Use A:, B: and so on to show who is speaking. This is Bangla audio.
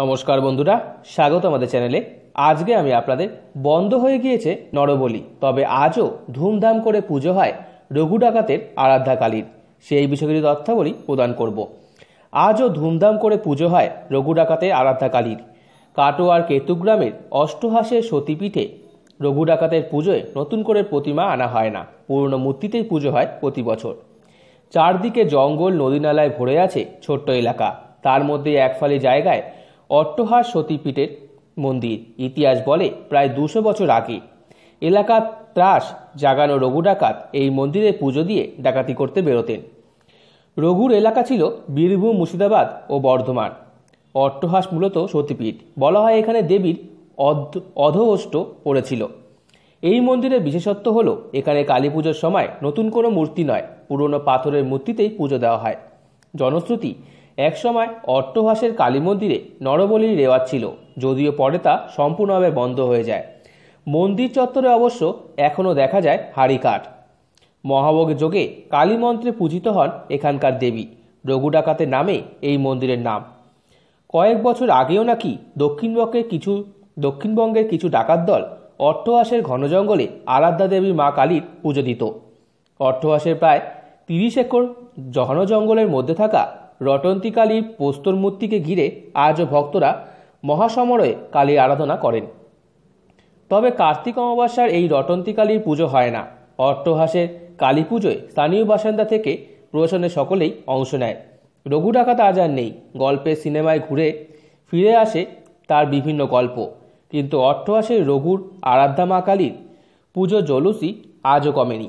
A: নমস্কার বন্ধুরা স্বাগত আমাদের চ্যানেলে আজকে আমি আপনাদের বন্ধ হয়ে গিয়েছে নরবলি তবে আজও ধুমধাম করে পুজো হয় রঘু ডাকাতের আরাধ্যা কালীর সেই বিষয়গুলি তথ্যাবলী প্রদান করব আজও ধুমধাম করে পুজো হয় রঘু ডাকাতের আরাধ্যা কালীর কাটোয়ার কেতুগ্রামের অষ্টহাসের সতীপীঠে রঘু ডাকাতের পুজোয় নতুন করে প্রতিমা আনা হয় না পুরনো মূর্তিতেই পুজো হয় প্রতি বছর চারদিকে জঙ্গল নদীনালায় ভরে আছে ছোট্ট এলাকা তার মধ্যে একফালি জায়গায় অট্টহার সতীপীঠের মন্দির ইতিহাস বলে প্রায় দুশো বছর আগে এলাকার ত্রাস জাগানো রঘু ডাকাত এই মন্দিরে পুজো দিয়ে ডাকাতি করতে বেরোতেন রঘুর এলাকা ছিল বীরভূম মুর্শিদাবাদ ও বর্ধমান অট্টহাস মূলত সতীপীঠ বলা হয় এখানে দেবীর অধহষ্ট পড়েছিল এই মন্দিরের বিশেষত্ব হলো এখানে কালী পুজোর সময় নতুন কোনো মূর্তি নয় পুরনো পাথরের মূর্তিতেই পুজো দেওয়া হয় জনশ্রুতি একসময় অট্টভাসের কালী মন্দিরে নরবলির রেওয়াজ ছিল যদিও পরে তা সম্পূর্ণভাবে বন্ধ হয়ে যায় মন্দির চত্বরে অবশ্য এখনও দেখা যায় হাড়িকাঠ মহাভোগ যোগে মন্ত্রে পূজিত হন এখানকার দেবী রঘু ডাকাতের নামে এই মন্দিরের নাম কয়েক বছর আগেও নাকি দক্ষিণবঙ্গের কিছু দক্ষিণবঙ্গের কিছু ডাকাত দল অট্টহাসের ঘন জঙ্গলে আরাধ্যা দেবী মা কালীর পুজো দিত অট্টহাসের প্রায় তিরিশ একর ঘন জঙ্গলের মধ্যে থাকা রটন্তিকালীর পোস্তর মূর্তিকে ঘিরে আজও ভক্তরা মহাসমরয়ে কালী আরাধনা করেন তবে কার্তিক অমাবস্যার এই রটন্তিকালীর পুজো হয় না অট্টহাসের কালী পুজোয় স্থানীয় বাসিন্দা থেকে প্রশাসনের সকলেই অংশ নেয় রঘু ডাকাত আজ আর নেই গল্পের সিনেমায় ঘুরে ফিরে আসে তার বিভিন্ন গল্প কিন্তু অট্টহাসের রঘুর আরাধ্যা মা কালীর পুজো জলুসি আজও কমেনি